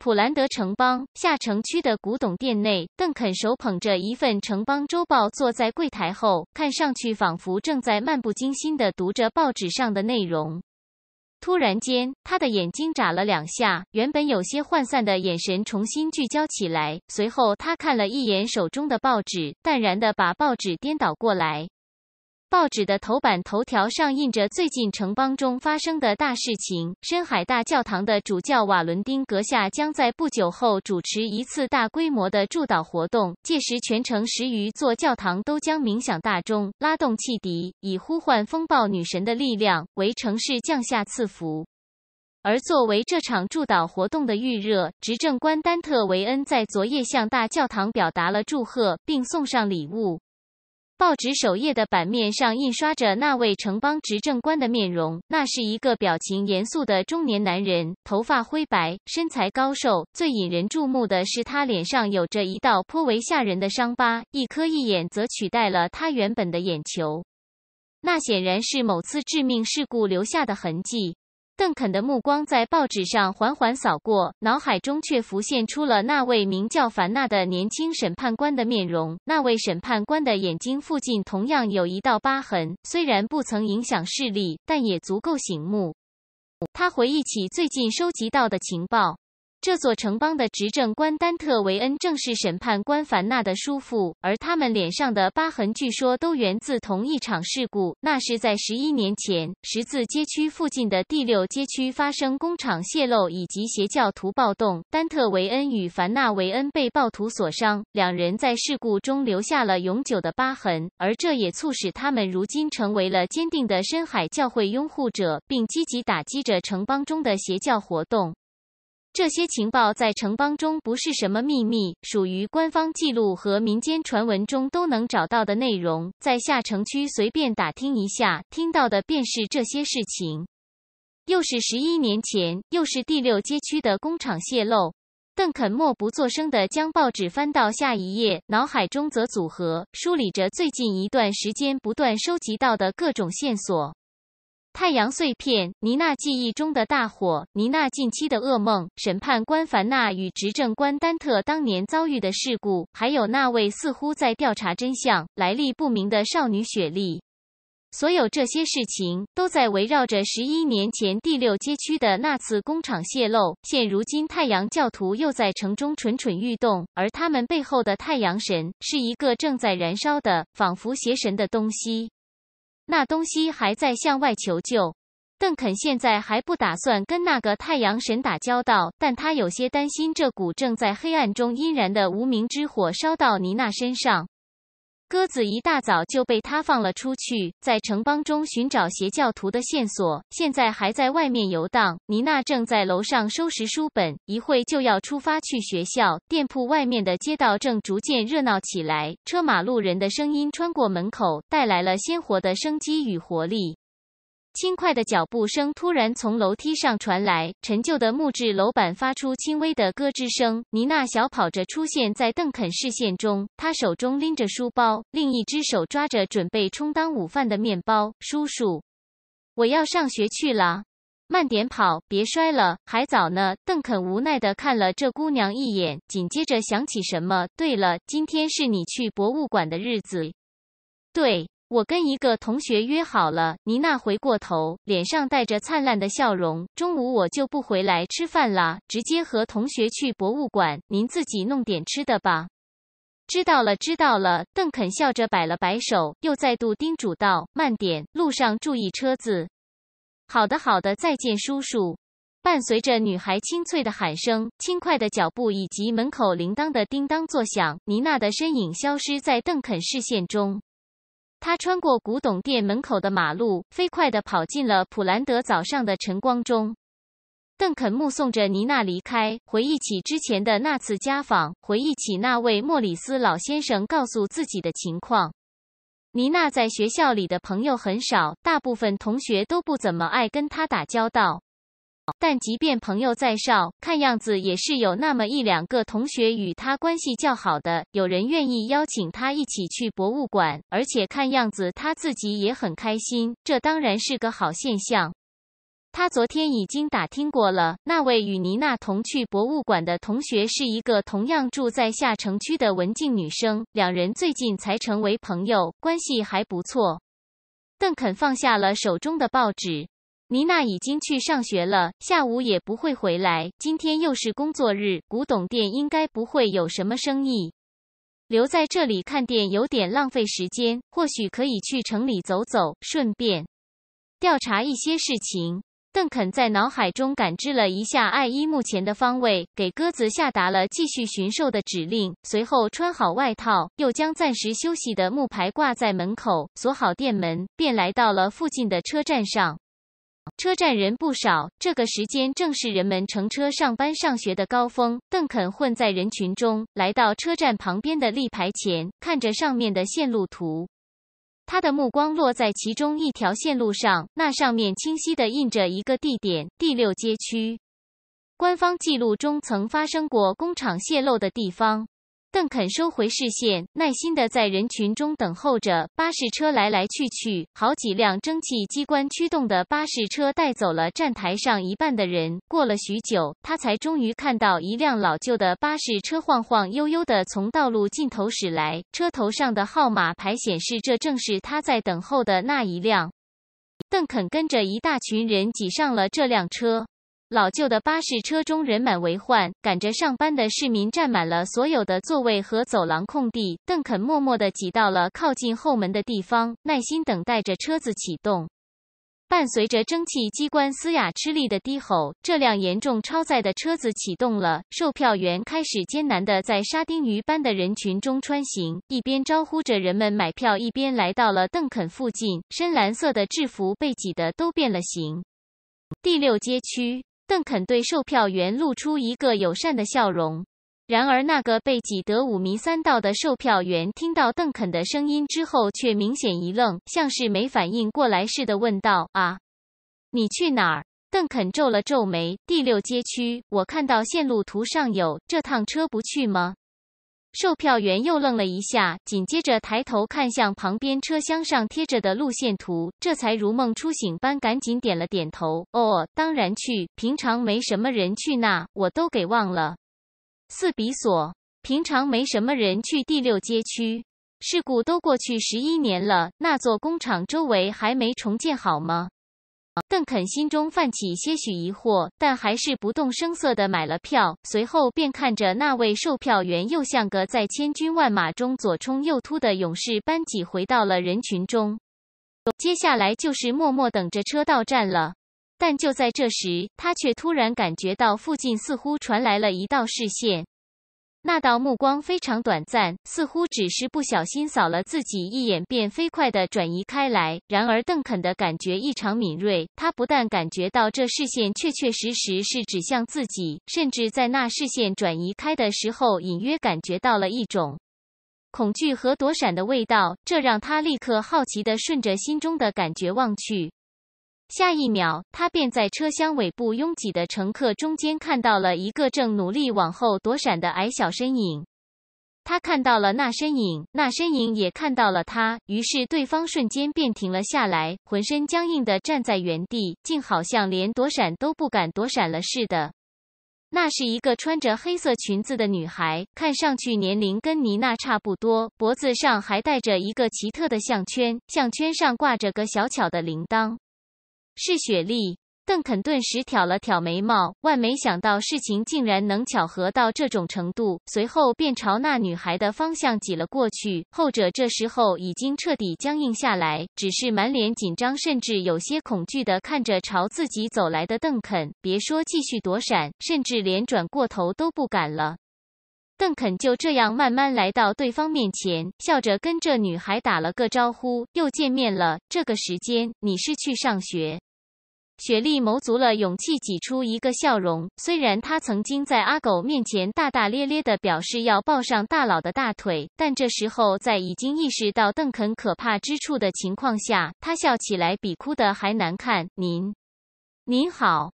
普兰德城邦下城区的古董店内，邓肯手捧着一份城邦周报，坐在柜台后，看上去仿佛正在漫不经心地读着报纸上的内容。突然间，他的眼睛眨了两下，原本有些涣散的眼神重新聚焦起来。随后，他看了一眼手中的报纸，淡然地把报纸颠倒过来。报纸的头版头条上印着最近城邦中发生的大事情。深海大教堂的主教瓦伦丁阁下将在不久后主持一次大规模的祝祷活动，届时全城十余座教堂都将鸣响大钟，拉动汽笛，以呼唤风暴女神的力量为城市降下赐福。而作为这场祝祷活动的预热，执政官丹特维恩在昨夜向大教堂表达了祝贺，并送上礼物。报纸首页的版面上印刷着那位城邦执政官的面容。那是一个表情严肃的中年男人，头发灰白，身材高瘦。最引人注目的是他脸上有着一道颇为吓人的伤疤，一颗一眼则取代了他原本的眼球。那显然是某次致命事故留下的痕迹。邓肯的目光在报纸上缓缓扫过，脑海中却浮现出了那位名叫凡纳的年轻审判官的面容。那位审判官的眼睛附近同样有一道疤痕，虽然不曾影响视力，但也足够醒目。他回忆起最近收集到的情报。这座城邦的执政官丹特维恩正是审判官凡纳的叔父，而他们脸上的疤痕据说都源自同一场事故。那是在十一年前，十字街区附近的第六街区发生工厂泄漏以及邪教徒暴动，丹特维恩与凡纳维恩被暴徒所伤，两人在事故中留下了永久的疤痕，而这也促使他们如今成为了坚定的深海教会拥护者，并积极打击着城邦中的邪教活动。这些情报在城邦中不是什么秘密，属于官方记录和民间传闻中都能找到的内容。在下城区随便打听一下，听到的便是这些事情。又是十一年前，又是第六街区的工厂泄露。邓肯默不作声地将报纸翻到下一页，脑海中则组合梳理着最近一段时间不断收集到的各种线索。太阳碎片，妮娜记忆中的大火，妮娜近期的噩梦，审判官凡纳与执政官丹特当年遭遇的事故，还有那位似乎在调查真相、来历不明的少女雪莉。所有这些事情都在围绕着十一年前第六街区的那次工厂泄漏。现如今，太阳教徒又在城中蠢蠢欲动，而他们背后的太阳神是一个正在燃烧的、仿佛邪神的东西。那东西还在向外求救。邓肯现在还不打算跟那个太阳神打交道，但他有些担心这股正在黑暗中阴燃的无名之火烧到妮娜身上。鸽子一大早就被他放了出去，在城邦中寻找邪教徒的线索，现在还在外面游荡。妮娜正在楼上收拾书本，一会就要出发去学校。店铺外面的街道正逐渐热闹起来，车马路人的声音穿过门口，带来了鲜活的生机与活力。轻快的脚步声突然从楼梯上传来，陈旧的木质楼板发出轻微的咯吱声。妮娜小跑着出现在邓肯视线中，她手中拎着书包，另一只手抓着准备充当午饭的面包。叔叔，我要上学去了，慢点跑，别摔了，还早呢。邓肯无奈的看了这姑娘一眼，紧接着想起什么，对了，今天是你去博物馆的日子，对。我跟一个同学约好了。妮娜回过头，脸上带着灿烂的笑容。中午我就不回来吃饭啦，直接和同学去博物馆。您自己弄点吃的吧。知道了，知道了。邓肯笑着摆了摆手，又再度叮嘱道：“慢点，路上注意车子。”好的，好的，再见，叔叔。伴随着女孩清脆的喊声、轻快的脚步以及门口铃铛的叮当作响，妮娜的身影消失在邓肯视线中。他穿过古董店门口的马路，飞快地跑进了普兰德早上的晨光中。邓肯目送着妮娜离开，回忆起之前的那次家访，回忆起那位莫里斯老先生告诉自己的情况。妮娜在学校里的朋友很少，大部分同学都不怎么爱跟她打交道。但即便朋友在少，看样子也是有那么一两个同学与他关系较好的，有人愿意邀请他一起去博物馆，而且看样子他自己也很开心，这当然是个好现象。他昨天已经打听过了，那位与妮娜同去博物馆的同学是一个同样住在下城区的文静女生，两人最近才成为朋友，关系还不错。邓肯放下了手中的报纸。妮娜已经去上学了，下午也不会回来。今天又是工作日，古董店应该不会有什么生意。留在这里看店有点浪费时间，或许可以去城里走走，顺便调查一些事情。邓肯在脑海中感知了一下艾伊目前的方位，给鸽子下达了继续寻兽的指令。随后穿好外套，又将暂时休息的木牌挂在门口，锁好店门，便来到了附近的车站上。车站人不少，这个时间正是人们乘车上班、上学的高峰。邓肯混在人群中，来到车站旁边的立牌前，看着上面的线路图。他的目光落在其中一条线路上，那上面清晰的印着一个地点：第六街区。官方记录中曾发生过工厂泄漏的地方。邓肯收回视线，耐心的在人群中等候着。巴士车来来去去，好几辆蒸汽机关驱动的巴士车带走了站台上一半的人。过了许久，他才终于看到一辆老旧的巴士车晃晃悠悠的从道路尽头驶来，车头上的号码牌显示这正是他在等候的那一辆。邓肯跟着一大群人挤上了这辆车。老旧的巴士车中人满为患，赶着上班的市民占满了所有的座位和走廊空地。邓肯默默地挤到了靠近后门的地方，耐心等待着车子启动。伴随着蒸汽机关嘶哑吃力的低吼，这辆严重超载的车子启动了。售票员开始艰难地在沙丁鱼般的人群中穿行，一边招呼着人们买票，一边来到了邓肯附近。深蓝色的制服被挤得都变了形。第六街区。邓肯对售票员露出一个友善的笑容。然而，那个被挤得五迷三道的售票员听到邓肯的声音之后，却明显一愣，像是没反应过来似的问道：“啊，你去哪儿？”邓肯皱了皱眉：“第六街区，我看到线路图上有这趟车，不去吗？”售票员又愣了一下，紧接着抬头看向旁边车厢上贴着的路线图，这才如梦初醒般，赶紧点了点头：“哦，当然去。平常没什么人去那，我都给忘了。四比索。平常没什么人去第六街区。事故都过去十一年了，那座工厂周围还没重建好吗？”邓肯心中泛起些许疑惑，但还是不动声色的买了票。随后便看着那位售票员，又像个在千军万马中左冲右突的勇士般挤回到了人群中。接下来就是默默等着车到站了。但就在这时，他却突然感觉到附近似乎传来了一道视线。那道目光非常短暂，似乎只是不小心扫了自己一眼，便飞快地转移开来。然而，邓肯的感觉异常敏锐，他不但感觉到这视线确确实实是指向自己，甚至在那视线转移开的时候，隐约感觉到了一种恐惧和躲闪的味道。这让他立刻好奇地顺着心中的感觉望去。下一秒，他便在车厢尾部拥挤的乘客中间看到了一个正努力往后躲闪的矮小身影。他看到了那身影，那身影也看到了他。于是，对方瞬间便停了下来，浑身僵硬的站在原地，竟好像连躲闪都不敢躲闪了似的。那是一个穿着黑色裙子的女孩，看上去年龄跟妮娜差不多，脖子上还戴着一个奇特的项圈，项圈上挂着个小巧的铃铛。是雪莉。邓肯顿时挑了挑眉毛，万没想到事情竟然能巧合到这种程度，随后便朝那女孩的方向挤了过去。后者这时候已经彻底僵硬下来，只是满脸紧张，甚至有些恐惧的看着朝自己走来的邓肯。别说继续躲闪，甚至连转过头都不敢了。邓肯就这样慢慢来到对方面前，笑着跟这女孩打了个招呼：“又见面了，这个时间你是去上学？”雪莉谋足了勇气，挤出一个笑容。虽然她曾经在阿狗面前大大咧咧地表示要抱上大佬的大腿，但这时候在已经意识到邓肯可怕之处的情况下，她笑起来比哭的还难看。您，您好。